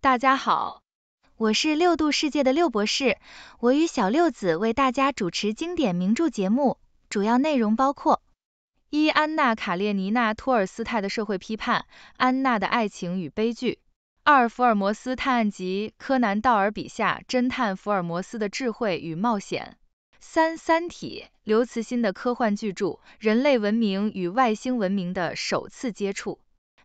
大家好，我是六度世界的六博士，我与小六子为大家主持经典名著节目，主要内容包括：一、安娜卡列尼娜托尔斯泰的社会批判，安娜的爱情与悲剧；二、福尔摩斯探案集，柯南道尔笔下侦探福尔摩斯的智慧与冒险；三、三体，刘慈欣的科幻巨著，人类文明与外星文明的首次接触。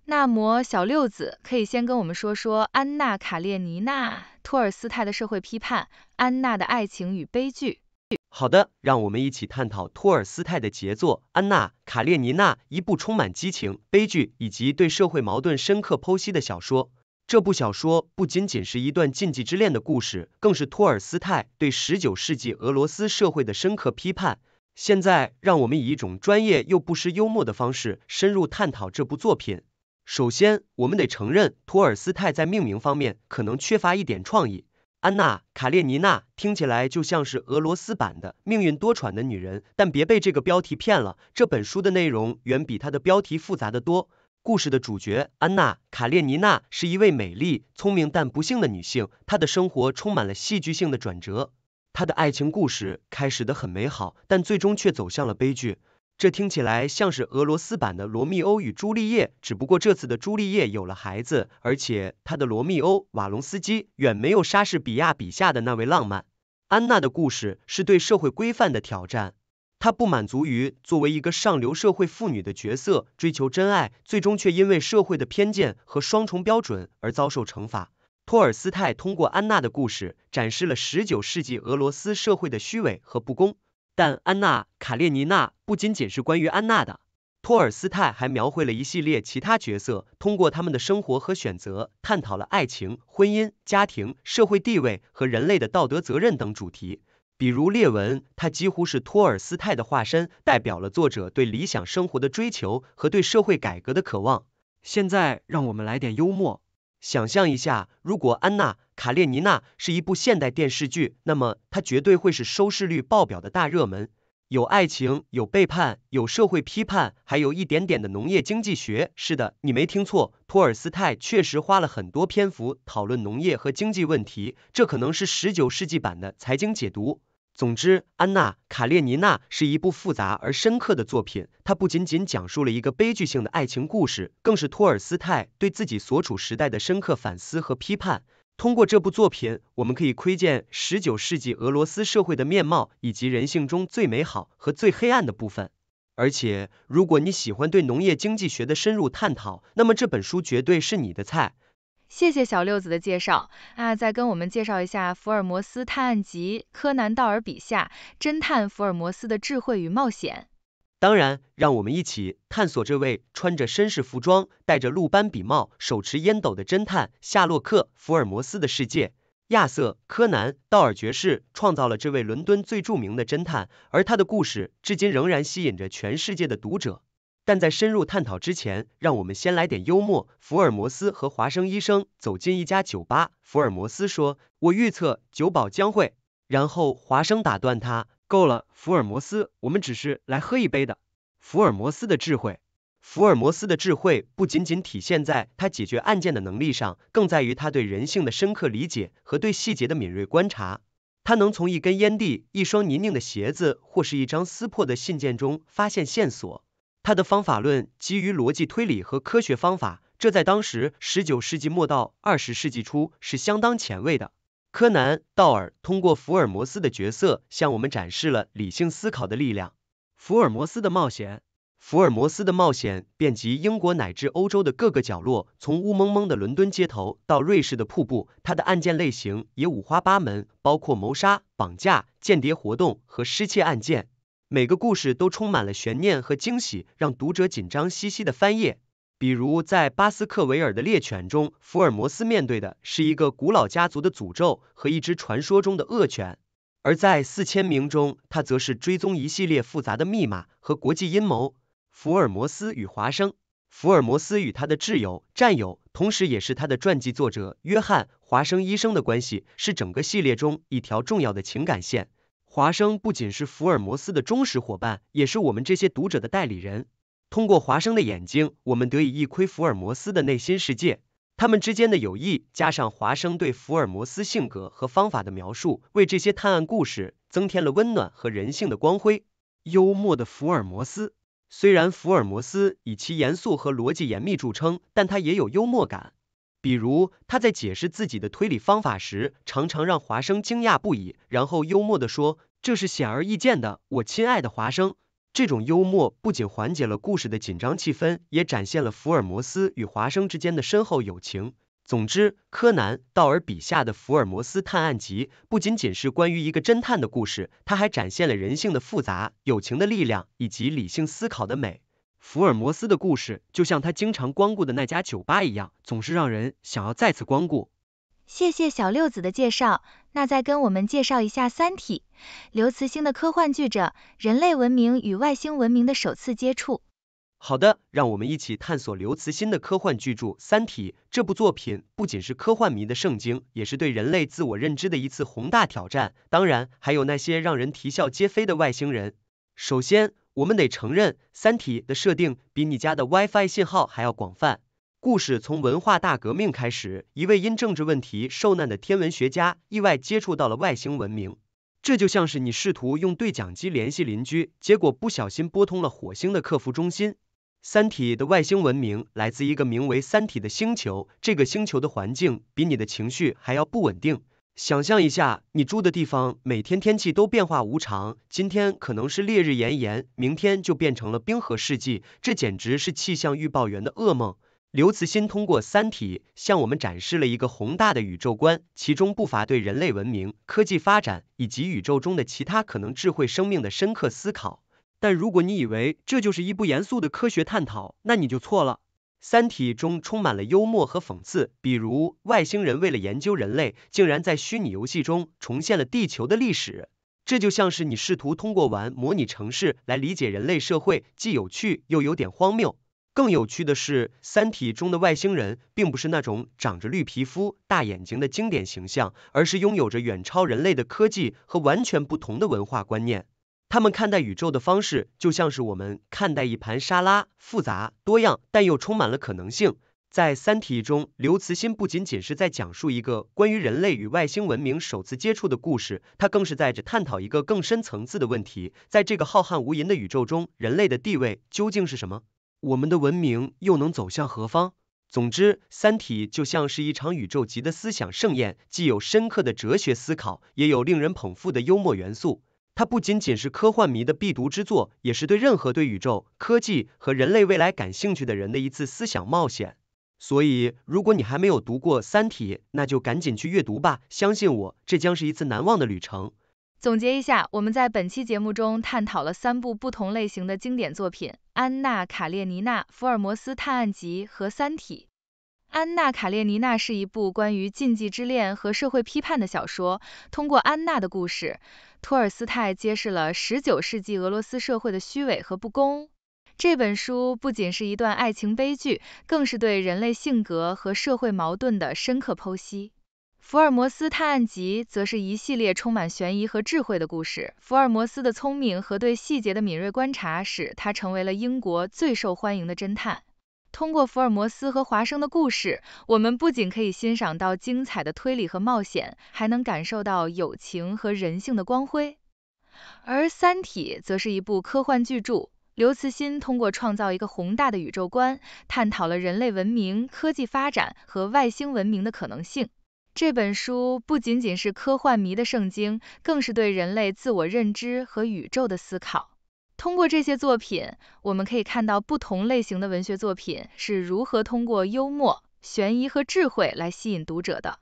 那摩小六子，可以先跟我们说说《安娜·卡列尼娜》托尔斯泰的社会批判，安娜的爱情与悲剧。好的，让我们一起探讨托尔斯泰的杰作《安娜·卡列尼娜》，一部充满激情、悲剧以及对社会矛盾深刻剖析的小说。这部小说不仅仅是一段禁忌之恋的故事，更是托尔斯泰对十九世纪俄罗斯社会的深刻批判。现在，让我们以一种专业又不失幽默的方式，深入探讨这部作品。首先，我们得承认，托尔斯泰在命名方面可能缺乏一点创意。《安娜·卡列尼娜》听起来就像是俄罗斯版的《命运多舛的女人》，但别被这个标题骗了，这本书的内容远比它的标题复杂的多。故事的主角安娜·卡列尼娜是一位美丽、聪明但不幸的女性，她的生活充满了戏剧性的转折。她的爱情故事开始的很美好，但最终却走向了悲剧。这听起来像是俄罗斯版的《罗密欧与朱丽叶》，只不过这次的朱丽叶有了孩子，而且她的罗密欧瓦隆斯基远没有莎士比亚笔下的那位浪漫。安娜的故事是对社会规范的挑战，她不满足于作为一个上流社会妇女的角色，追求真爱，最终却因为社会的偏见和双重标准而遭受惩罚。托尔斯泰通过安娜的故事，展示了十九世纪俄罗斯社会的虚伪和不公。但《安娜·卡列尼娜》不仅仅是关于安娜的，托尔斯泰还描绘了一系列其他角色，通过他们的生活和选择，探讨了爱情、婚姻、家庭、社会地位和人类的道德责任等主题。比如列文，他几乎是托尔斯泰的化身，代表了作者对理想生活的追求和对社会改革的渴望。现在，让我们来点幽默。想象一下，如果《安娜·卡列尼娜》是一部现代电视剧，那么它绝对会是收视率爆表的大热门。有爱情，有背叛，有社会批判，还有一点点的农业经济学。是的，你没听错，托尔斯泰确实花了很多篇幅讨论农业和经济问题。这可能是十九世纪版的财经解读。总之，《安娜·卡列尼娜》是一部复杂而深刻的作品。它不仅仅讲述了一个悲剧性的爱情故事，更是托尔斯泰对自己所处时代的深刻反思和批判。通过这部作品，我们可以窥见十九世纪俄罗斯社会的面貌以及人性中最美好和最黑暗的部分。而且，如果你喜欢对农业经济学的深入探讨，那么这本书绝对是你的菜。谢谢小六子的介绍啊！再跟我们介绍一下《福尔摩斯探案集》，柯南·道尔笔下侦探福尔摩斯的智慧与冒险。当然，让我们一起探索这位穿着绅士服装、戴着鹿斑笔帽、手持烟斗的侦探夏洛克·福尔摩斯的世界。亚瑟·柯南·道尔爵士创造了这位伦敦最著名的侦探，而他的故事至今仍然吸引着全世界的读者。但在深入探讨之前，让我们先来点幽默。福尔摩斯和华生医生走进一家酒吧，福尔摩斯说：“我预测酒保将会……”然后华生打断他：“够了，福尔摩斯，我们只是来喝一杯的。”福尔摩斯的智慧，福尔摩斯的智慧不仅仅体现在他解决案件的能力上，更在于他对人性的深刻理解和对细节的敏锐观察。他能从一根烟蒂、一双泥泞的鞋子或是一张撕破的信件中发现线索。他的方法论基于逻辑推理和科学方法，这在当时十九世纪末到二十世纪初是相当前卫的。柯南·道尔通过福尔摩斯的角色向我们展示了理性思考的力量。福尔摩斯的冒险，福尔摩斯的冒险遍及英国乃至欧洲的各个角落，从乌蒙蒙的伦敦街头到瑞士的瀑布。他的案件类型也五花八门，包括谋杀、绑架、间谍活动和失窃案件。每个故事都充满了悬念和惊喜，让读者紧张兮兮的翻页。比如在巴斯克维尔的猎犬中，福尔摩斯面对的是一个古老家族的诅咒和一只传说中的恶犬；而在四千名中，他则是追踪一系列复杂的密码和国际阴谋。福尔摩斯与华生，福尔摩斯与他的挚友、战友，同时也是他的传记作者约翰·华生医生的关系，是整个系列中一条重要的情感线。华生不仅是福尔摩斯的忠实伙伴，也是我们这些读者的代理人。通过华生的眼睛，我们得以一窥福尔摩斯的内心世界。他们之间的友谊，加上华生对福尔摩斯性格和方法的描述，为这些探案故事增添了温暖和人性的光辉。幽默的福尔摩斯，虽然福尔摩斯以其严肃和逻辑严密著称，但他也有幽默感。比如，他在解释自己的推理方法时，常常让华生惊讶不已，然后幽默地说：“这是显而易见的，我亲爱的华生。”这种幽默不仅缓解了故事的紧张气氛，也展现了福尔摩斯与华生之间的深厚友情。总之，柯南·道尔笔下的《福尔摩斯探案集》不仅仅是关于一个侦探的故事，他还展现了人性的复杂、友情的力量以及理性思考的美。福尔摩斯的故事就像他经常光顾的那家酒吧一样，总是让人想要再次光顾。谢谢小六子的介绍，那再跟我们介绍一下《三体》，刘慈欣的科幻巨著，人类文明与外星文明的首次接触。好的，让我们一起探索刘慈欣的科幻巨著《三体》这部作品，不仅是科幻迷的圣经，也是对人类自我认知的一次宏大挑战。当然，还有那些让人啼笑皆非的外星人。首先，我们得承认，《三体》的设定比你家的 WiFi 信号还要广泛。故事从文化大革命开始，一位因政治问题受难的天文学家意外接触到了外星文明。这就像是你试图用对讲机联系邻居，结果不小心拨通了火星的客服中心。《三体》的外星文明来自一个名为“三体”的星球，这个星球的环境比你的情绪还要不稳定。想象一下，你住的地方每天天气都变化无常，今天可能是烈日炎炎，明天就变成了冰河世纪，这简直是气象预报员的噩梦。刘慈欣通过《三体》向我们展示了一个宏大的宇宙观，其中不乏对人类文明、科技发展以及宇宙中的其他可能智慧生命的深刻思考。但如果你以为这就是一部严肃的科学探讨，那你就错了。《三体》中充满了幽默和讽刺，比如外星人为了研究人类，竟然在虚拟游戏中重现了地球的历史，这就像是你试图通过玩模拟城市来理解人类社会，既有趣又有点荒谬。更有趣的是，《三体》中的外星人并不是那种长着绿皮肤、大眼睛的经典形象，而是拥有着远超人类的科技和完全不同的文化观念。他们看待宇宙的方式，就像是我们看待一盘沙拉，复杂多样，但又充满了可能性。在《三体》中，刘慈欣不仅仅是在讲述一个关于人类与外星文明首次接触的故事，他更是在这探讨一个更深层次的问题：在这个浩瀚无垠的宇宙中，人类的地位究竟是什么？我们的文明又能走向何方？总之，《三体》就像是一场宇宙级的思想盛宴，既有深刻的哲学思考，也有令人捧腹的幽默元素。它不仅仅是科幻迷的必读之作，也是对任何对宇宙、科技和人类未来感兴趣的人的一次思想冒险。所以，如果你还没有读过《三体》，那就赶紧去阅读吧，相信我，这将是一次难忘的旅程。总结一下，我们在本期节目中探讨了三部不同类型的经典作品：《安娜·卡列尼娜》、《福尔摩斯探案集》和《三体》。《安娜·卡列尼娜》是一部关于禁忌之恋和社会批判的小说。通过安娜的故事，托尔斯泰揭示了19世纪俄罗斯社会的虚伪和不公。这本书不仅是一段爱情悲剧，更是对人类性格和社会矛盾的深刻剖析。《福尔摩斯探案集》则是一系列充满悬疑和智慧的故事。福尔摩斯的聪明和对细节的敏锐观察使他成为了英国最受欢迎的侦探。通过福尔摩斯和华生的故事，我们不仅可以欣赏到精彩的推理和冒险，还能感受到友情和人性的光辉。而《三体》则是一部科幻巨著，刘慈欣通过创造一个宏大的宇宙观，探讨了人类文明、科技发展和外星文明的可能性。这本书不仅仅是科幻迷的圣经，更是对人类自我认知和宇宙的思考。通过这些作品，我们可以看到不同类型的文学作品是如何通过幽默、悬疑和智慧来吸引读者的。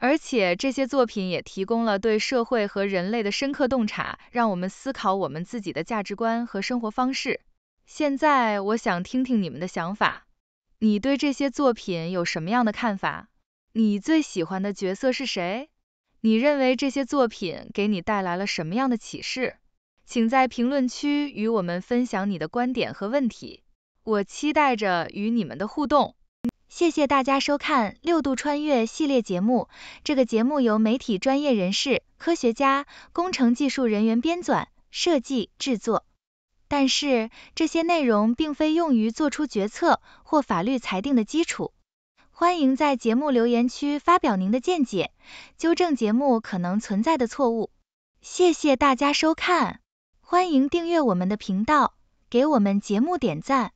而且，这些作品也提供了对社会和人类的深刻洞察，让我们思考我们自己的价值观和生活方式。现在，我想听听你们的想法。你对这些作品有什么样的看法？你最喜欢的角色是谁？你认为这些作品给你带来了什么样的启示？请在评论区与我们分享你的观点和问题，我期待着与你们的互动。谢谢大家收看《六度穿越》系列节目。这个节目由媒体专业人士、科学家、工程技术人员编纂、设计、制作，但是这些内容并非用于做出决策或法律裁定的基础。欢迎在节目留言区发表您的见解，纠正节目可能存在的错误。谢谢大家收看。欢迎订阅我们的频道，给我们节目点赞。